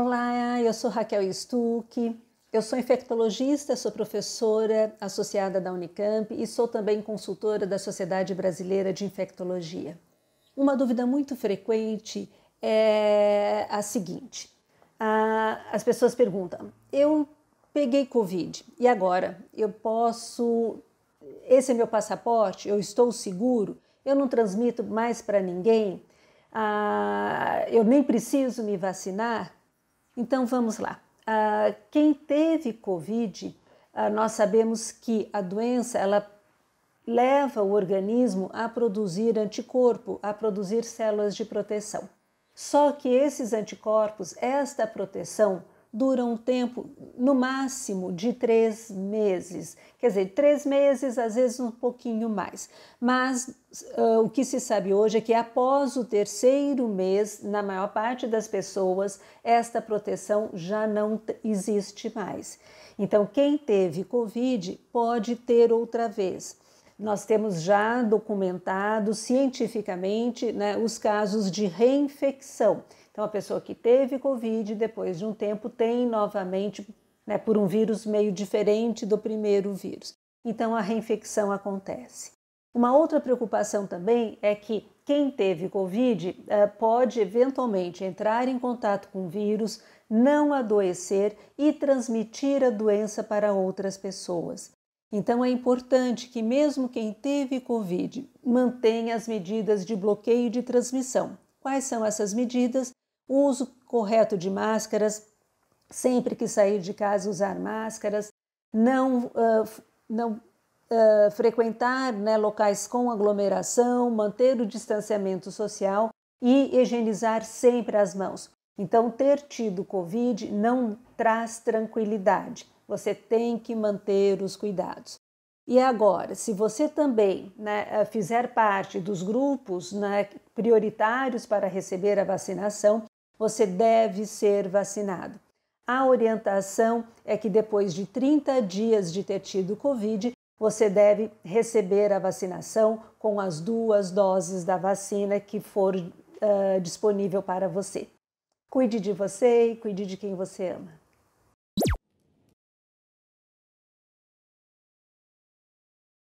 Olá, eu sou Raquel Stuck, eu sou infectologista, sou professora associada da Unicamp e sou também consultora da Sociedade Brasileira de Infectologia. Uma dúvida muito frequente é a seguinte: as pessoas perguntam, eu peguei Covid e agora eu posso. Esse é meu passaporte, eu estou seguro, eu não transmito mais para ninguém, ah, eu nem preciso me vacinar. Então vamos lá. Uh, quem teve Covid, uh, nós sabemos que a doença ela leva o organismo a produzir anticorpo, a produzir células de proteção. Só que esses anticorpos, esta proteção, dura um tempo no máximo de três meses. Quer dizer, três meses, às vezes um pouquinho mais. Mas uh, o que se sabe hoje é que após o terceiro mês, na maior parte das pessoas, esta proteção já não existe mais. Então, quem teve Covid pode ter outra vez. Nós temos já documentado cientificamente né, os casos de reinfecção. Então, a pessoa que teve Covid, depois de um tempo, tem novamente né, por um vírus meio diferente do primeiro vírus. Então, a reinfecção acontece. Uma outra preocupação também é que quem teve Covid eh, pode eventualmente entrar em contato com o vírus, não adoecer e transmitir a doença para outras pessoas. Então é importante que, mesmo quem teve Covid, mantenha as medidas de bloqueio de transmissão. Quais são essas medidas? O uso correto de máscaras, sempre que sair de casa usar máscaras, não, uh, não uh, frequentar né, locais com aglomeração, manter o distanciamento social e higienizar sempre as mãos. Então, ter tido Covid não traz tranquilidade. Você tem que manter os cuidados. E agora, se você também né, ah, fizer parte dos grupos né, prioritários para receber a vacinação, você deve ser vacinado. A orientação é que depois de 30 dias de ter tido Covid, você deve receber a vacinação com as duas doses da vacina que for uh, disponível para você. Cuide de você e cuide de quem você ama.